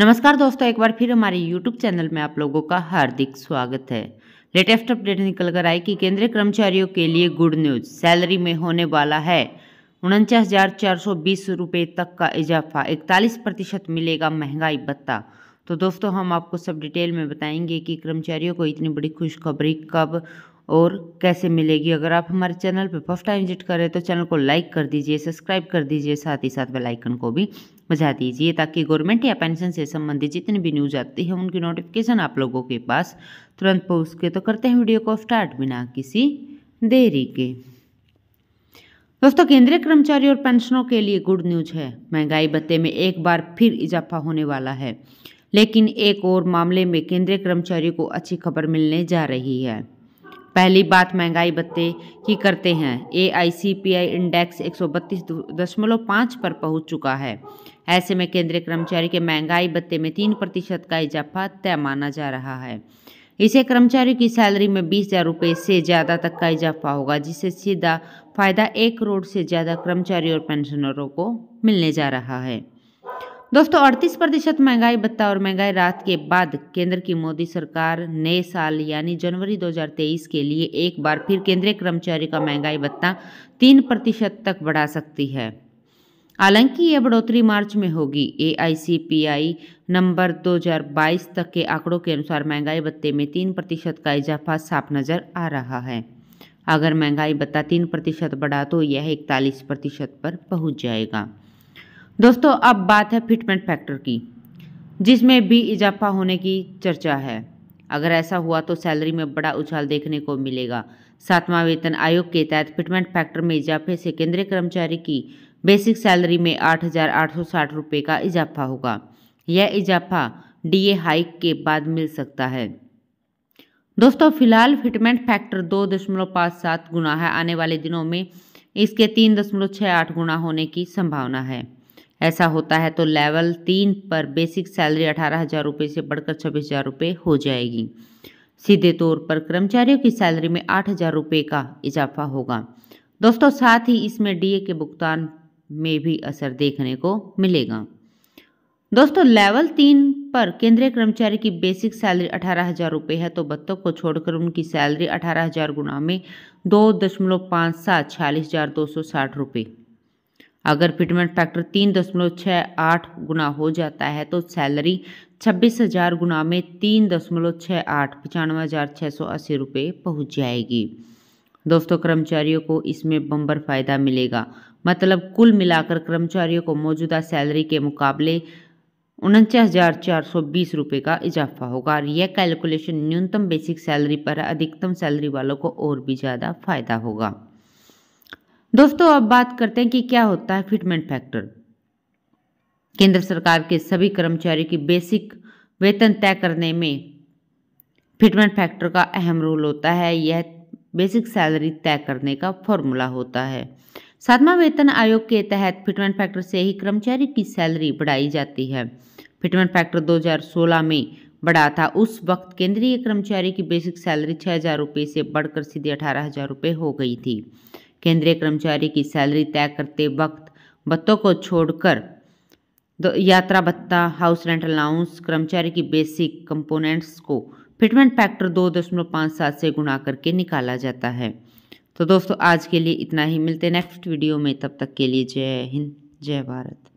नमस्कार दोस्तों एक बार फिर हमारे YouTube चैनल में आप लोगों का हार्दिक स्वागत है लेटेस्ट अपडेट निकल कर आई कि केंद्रीय कर्मचारियों के लिए गुड न्यूज सैलरी में होने वाला है उनचास हजार चार तक का इजाफा 41 प्रतिशत मिलेगा महंगाई भत्ता तो दोस्तों हम आपको सब डिटेल में बताएंगे कि कर्मचारियों को इतनी बड़ी खुशखबरी कब और कैसे मिलेगी अगर आप हमारे चैनल पर फर्स्ट टाइम विजिट करें तो चैनल को लाइक कर दीजिए सब्सक्राइब कर दीजिए साथ ही साथ बेलाइकन को भी बजा दीजिए ताकि गवर्नमेंट या पेंशन से संबंधित जितनी भी न्यूज आती है उनकी नोटिफिकेशन आप लोगों के पास तुरंत पहुँच के तो करते हैं वीडियो को स्टार्ट बिना किसी देरी के दोस्तों केंद्रीय कर्मचारी और पेंशनों के लिए गुड न्यूज है महंगाई भत्ते में एक बार फिर इजाफा होने वाला है लेकिन एक और मामले में केंद्रीय कर्मचारियों को अच्छी खबर मिलने जा रही है पहली बात महंगाई भत्ते की करते हैं ए आई सी पी आई इंडेक्स एक पर पहुंच चुका है ऐसे में केंद्रीय कर्मचारी के महंगाई भत्ते में तीन प्रतिशत का इजाफा तय माना जा रहा है इसे कर्मचारी की सैलरी में बीस हज़ार रुपये से ज़्यादा तक का इजाफा होगा जिससे सीधा फायदा एक करोड़ से ज़्यादा कर्मचारी और पेंशनरों को मिलने जा रहा है दोस्तों अड़तीस प्रतिशत महंगाई भत्ता और महंगाई रात के बाद केंद्र की मोदी सरकार नए साल यानी जनवरी 2023 के लिए एक बार फिर केंद्रीय कर्मचारी का महंगाई भत्ता तीन प्रतिशत तक बढ़ा सकती है हालांकि यह बढ़ोतरी मार्च में होगी ए नंबर 2022 तक के आंकड़ों के अनुसार महंगाई भत्ते में तीन प्रतिशत का इजाफा साफ नज़र आ रहा है अगर महंगाई भत्ता तीन प्रतिशत बढ़ा तो यह इकतालीस प्रतिशत पर पहुंच जाएगा दोस्तों अब बात है फिटमेंट फैक्टर की जिसमें भी इजाफा होने की चर्चा है अगर ऐसा हुआ तो सैलरी में बड़ा उछाल देखने को मिलेगा सातवां वेतन आयोग के तहत फिटमेंट फैक्टर में इजाफे से केंद्रीय कर्मचारी की बेसिक सैलरी में आठ हजार आठ सौ साठ रुपये का इजाफा होगा यह इजाफा डीए हाइक के बाद मिल सकता है दोस्तों फिलहाल फिटमेंट फैक्टर दो दशमलव पाँच सात गुना है आने वाले दिनों में इसके तीन दशमलव छः आठ गुना होने की संभावना है ऐसा होता है तो लेवल तीन पर बेसिक सैलरी अठारह हज़ार रुपये से बढ़कर छब्बीस हज़ार रुपये हो जाएगी सीधे तौर पर कर्मचारियों की सैलरी में आठ हज़ार रुपये का इजाफा होगा दोस्तों साथ ही इसमें डीए के भुगतान में भी असर देखने को मिलेगा दोस्तों लेवल तीन पर केंद्रीय कर्मचारी की बेसिक सैलरी अठारह हज़ार रुपये है तो बत्तों को छोड़कर उनकी सैलरी अठारह हज़ार गुना में दो दशमलव पाँच सात छियालीस हज़ार दो सौ साठ रुपये अगर फिटमेंट फैक्टर तीन दशमलव छः आठ गुना हो जाता है तो सैलरी छब्बीस हज़ार गुना में तीन दशमलव छः आठ पचानवे हज़ार छः सौ अस्सी रुपये पहुँच जाएगी दोस्तों कर्मचारियों को इसमें बम्बर फायदा मिलेगा मतलब कुल मिलाकर कर्मचारियों को मौजूदा सैलरी के मुकाबले उनचास हज़ार चार सौ बीस रुपये का इजाफा होगा और यह कैलकुलेशन न्यूनतम बेसिक सैलरी पर अधिकतम सैलरी वालों को और भी ज़्यादा फायदा होगा दोस्तों अब बात करते हैं कि क्या होता है फिटमेंट फैक्टर केंद्र सरकार के सभी कर्मचारियों की बेसिक वेतन तय करने में फिटमेंट फैक्टर का अहम रोल होता है यह बेसिक सैलरी तय करने का फॉर्मूला होता है सातवां वेतन आयोग के तहत फिटमेंट फैक्टर से ही कर्मचारी की सैलरी बढ़ाई जाती है फिटमेंट फैक्टर 2016 में बढ़ा था उस वक्त केंद्रीय कर्मचारी की बेसिक सैलरी छः हज़ार रुपये से बढ़कर सीधे अठारह हज़ार हो गई थी केंद्रीय कर्मचारी की सैलरी तय करते वक्त बत्तों को छोड़कर यात्रा भत्ता हाउस रेंट अलाउंस कर्मचारी की बेसिक कंपोनेंट्स को फिटमेंट फैक्टर दो दशमलव पाँच सात से गुणा करके निकाला जाता है तो दोस्तों आज के लिए इतना ही मिलते नेक्स्ट वीडियो में तब तक के लिए जय हिंद जय भारत